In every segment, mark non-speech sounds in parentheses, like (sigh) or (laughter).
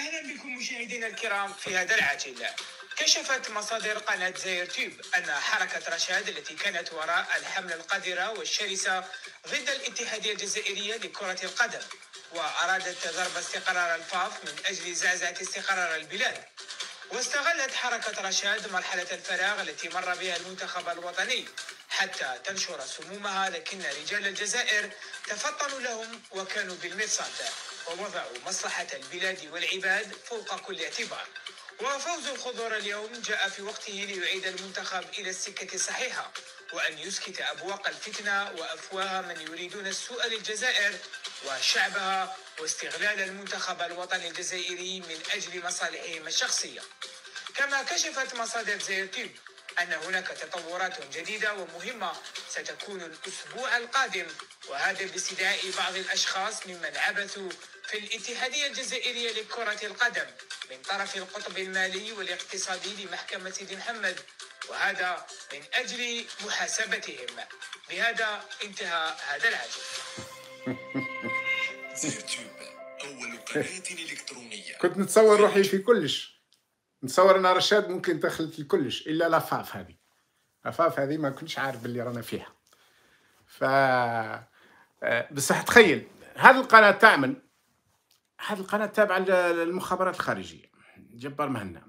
أهلا بكم مشاهدينا الكرام في هذا العاجل كشفت مصادر قناة زير تيوب أن حركة رشاد التي كانت وراء الحملة القذرة والشرسة ضد الاتحادية الجزائرية لكرة القدم وأرادت ضرب استقرار الفاف من أجل زعزعة استقرار البلاد واستغلت حركة رشاد مرحلة الفراغ التي مر بها المنتخب الوطني حتى تنشر سمومها لكن رجال الجزائر تفطنوا لهم وكانوا بالمرصاد ووضعوا مصلحة البلاد والعباد فوق كل اعتبار وفوز الخضور اليوم جاء في وقته ليعيد المنتخب إلى السكة الصحيحة وأن يسكت أبواق الفتنة وأفواه من يريدون السوء للجزائر وشعبها واستغلال المنتخب الوطني الجزائري من أجل مصالحهم الشخصية كما كشفت مصادر زيرتيب أن هناك تطورات جديدة ومهمة ستكون الأسبوع القادم وهذا باستدعاء بعض الأشخاص ممن عبثوا في الاتحادية الجزائرية لكرة القدم من طرف القطب المالي والاقتصادي لمحكمة سيدي محمد وهذا من أجل محاسبتهم بهذا انتهى هذا العجز (laughs) يوتيوب أول (laughs) قناة إلكترونية كنت نتصور روحي في كلش نتصور ان رشاد ممكن دخلت لكلش الا لافاف هذه لافاف هذه ما كنتش عارف اللي رانا فيها ف آه، بصح تخيل هذه القناه تعمل هذه القناه تابعه للمخابرات الخارجيه جبار مهنا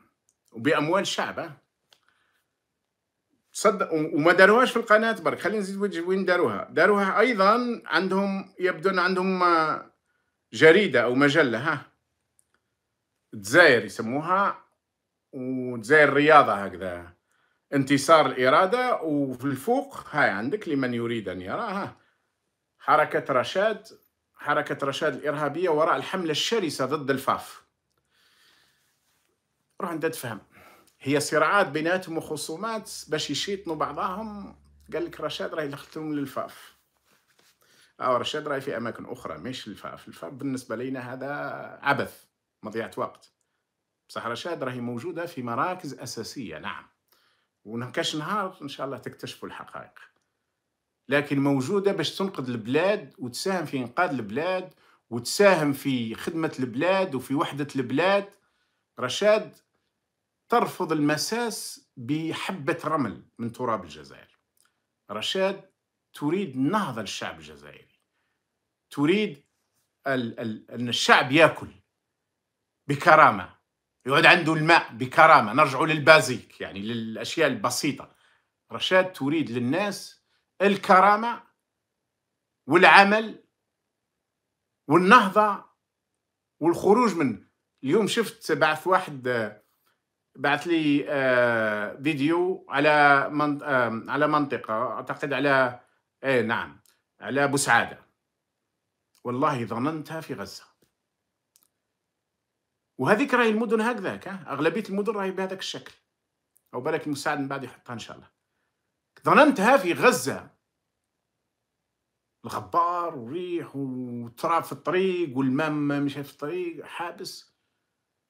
وباموال الشعب تصدق وما داروهاش في القناه برك خلينا نزيد وين داروها داروها ايضا عندهم يبدو ان عندهم آه، جريده او مجله ها تزاير يسموها وزي الرياضه هكذا انتصار الاراده وفي الفوق هاي عندك لمن يريد ان يراها حركه رشاد حركه رشاد الارهابيه وراء الحمله الشرسه ضد الفاف روح انت تفهم هي صراعات بيناتهم وخصومات باش يشيطنوا بعضهم قال لك رشاد راهي لختم للفاف او آه، رشاد راهي في اماكن اخرى مش الفاف الفاف بالنسبه لينا هذا عبث مضيعه وقت بصح رشاد راهي موجودة في مراكز أساسية نعم ونكاش نهار إن شاء الله تكتشفوا الحقائق لكن موجودة باش تنقذ البلاد وتساهم في إنقاذ البلاد وتساهم في خدمة البلاد وفي وحدة البلاد رشاد ترفض المساس بحبة رمل من تراب الجزائر رشاد تريد نهضة للشعب الجزائري تريد ال ال أن الشعب يأكل بكرامة يقعد عنده الماء بكرامة نرجع للبازيك يعني للأشياء البسيطة رشاد تريد للناس الكرامة والعمل والنهضة والخروج من اليوم شفت بعث واحد بعث لي آه، فيديو على من آه، على منطقة أعتقد على إيه نعم على بوسعادة والله ظننتها في غزة وهذيك راهي المدن هكذاك اغلبيه المدن راهي بهذاك الشكل او بالك المساعد من بعد يحطها ان شاء الله ظننتها في غزه الغبار والريح وتراب في الطريق والماء مش في الطريق حابس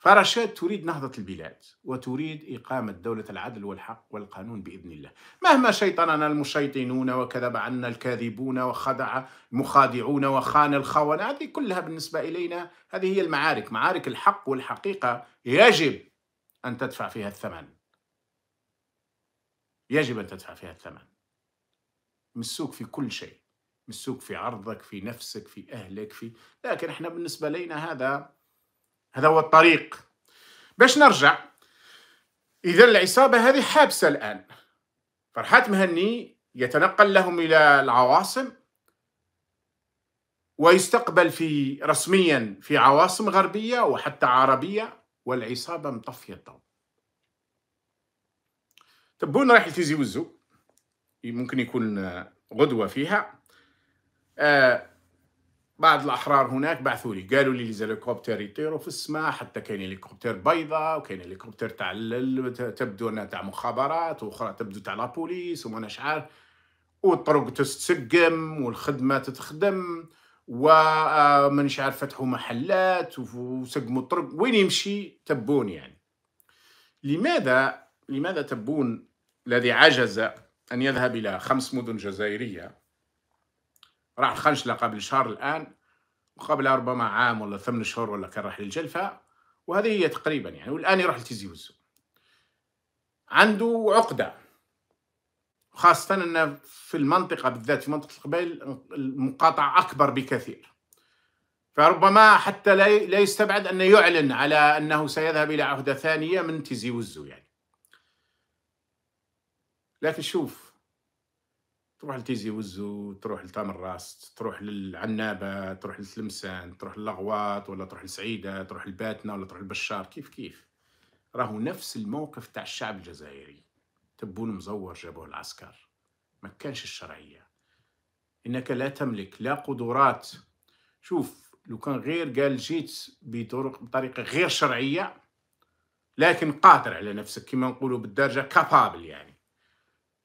فرشاد تريد نهضة البلاد وتريد إقامة دولة العدل والحق والقانون بإذن الله مهما شيطننا المشيطنون وكذب عنا الكاذبون وخدع المخادعون وخان الخونة هذه كلها بالنسبة إلينا هذه هي المعارك معارك الحق والحقيقة يجب أن تدفع فيها الثمن يجب أن تدفع فيها الثمن مسوك في كل شيء مسوك في عرضك في نفسك في أهلك في لكن احنا بالنسبة لنا هذا هذا هو الطريق باش نرجع إذا العصابة هذه حابسة الآن فرحات مهني يتنقل لهم إلى العواصم ويستقبل في رسميا في عواصم غربية وحتى عربية والعصابة مطفية الضوء تبون رايح لتيزي وزو ممكن يكون غدوة فيها آه بعض الاحرار هناك بعثوا لي قالوا لي الهليكوبتر يطيروا في السماء حتى كاين هليكوبتر بيضاء وكاين هليكوبتر تاع تبدو انها تاع مخابرات واخرى تبدو تاع لابوليس وما شعار والطرق تتسقم والخدمه تتخدم ومن آه، عارف فتحوا محلات وسقموا الطرق وين يمشي تبون يعني لماذا لماذا تبون الذي عجز ان يذهب الى خمس مدن جزائريه راح الخنشلة قبل شهر الآن وقبلها ربما عام ولا ثمن شهور ولا كان راح للجلفة وهذه هي تقريبا يعني والآن يروح لتيزي وزو عنده عقدة خاصة أن في المنطقة بالذات في منطقة القبيل المقاطعة أكبر بكثير فربما حتى لا يستبعد أن يعلن على أنه سيذهب إلى عهدة ثانية من تيزي وزو يعني لكن شوف تروح لتيزي وزو تروح لتام الراس تروح للعنابه تروح لتلمسان تروح للغواط ولا تروح لسعيده تروح لباتنا ولا تروح لبشار كيف كيف راهو نفس الموقف تاع الشعب الجزائري تبون مزور جابوه العسكر ما كانش الشرعيه انك لا تملك لا قدرات شوف لو كان غير قال جيت بطرق بطريقه غير شرعيه لكن قادر على نفسك كما نقولوا بالدرجه كابابل يعني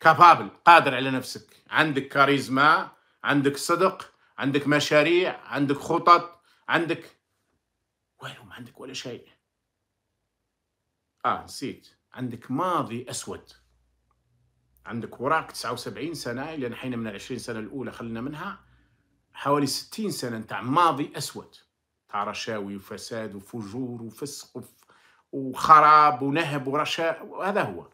كابابل قادر على نفسك عندك كاريزما عندك صدق عندك مشاريع عندك خطط عندك والو ما عندك ولا شيء اه نسيت عندك ماضي اسود عندك وراك 79 سنه الى نحينا من ال 20 سنه الاولى خلينا منها حوالي 60 سنه نتاع ماضي اسود تاع رشاوي وفساد وفجور وفسق وخراب ونهب ورشاء وهذا هو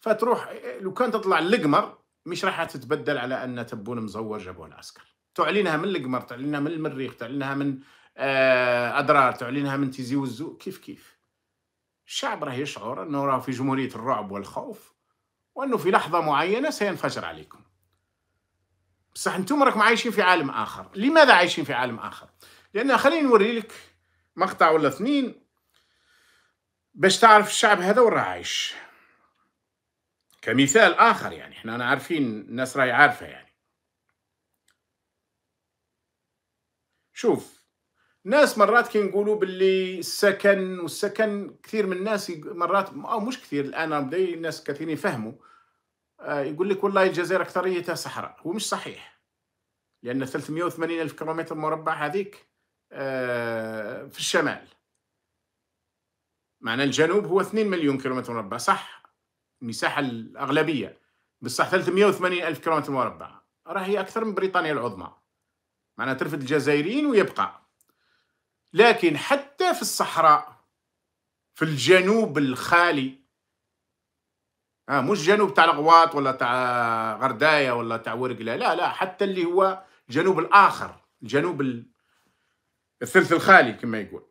فتروح لو كان تطلع القمر مش راح تتبدل على ان تبون مزور جابوه العسكر تعلنها من القمر تعلنها من المريخ تعلنها من اضرار آه، تعلنها من تيزي وزو كيف كيف الشعب راه يشعر انه راه في جمهوريه الرعب والخوف وانه في لحظه معينه سينفجر عليكم بصح انتم راكم عايشين في عالم اخر لماذا عايشين في عالم اخر لان خليني نوري لك مقطع ولا اثنين باش تعرف الشعب هذا وين عايش كمثال آخر يعني احنا أنا عارفين الناس راهي عارفة يعني شوف ناس مرات كي نقولوا باللي السكن والسكن كثير من الناس مرات او مش كثير الان بدي الناس كثيرين يفهموا آه، يقول لك والله الجزائر اكثريتها صحراء هو مش صحيح لان 380 الف كيلومتر مربع هذيك آه، في الشمال معنى الجنوب هو 2 مليون كيلومتر مربع صح المساحه الاغلبيه بصح 380 الف كيلومتر مربع راه هي اكثر من بريطانيا العظمى معناها ترفد الجزائريين ويبقى لكن حتى في الصحراء في الجنوب الخالي آه مش جنوب تاع الغواط ولا تاع غردايه ولا تاع ورقله لا لا حتى اللي هو الجنوب الاخر الجنوب الثلث الخالي كما يقول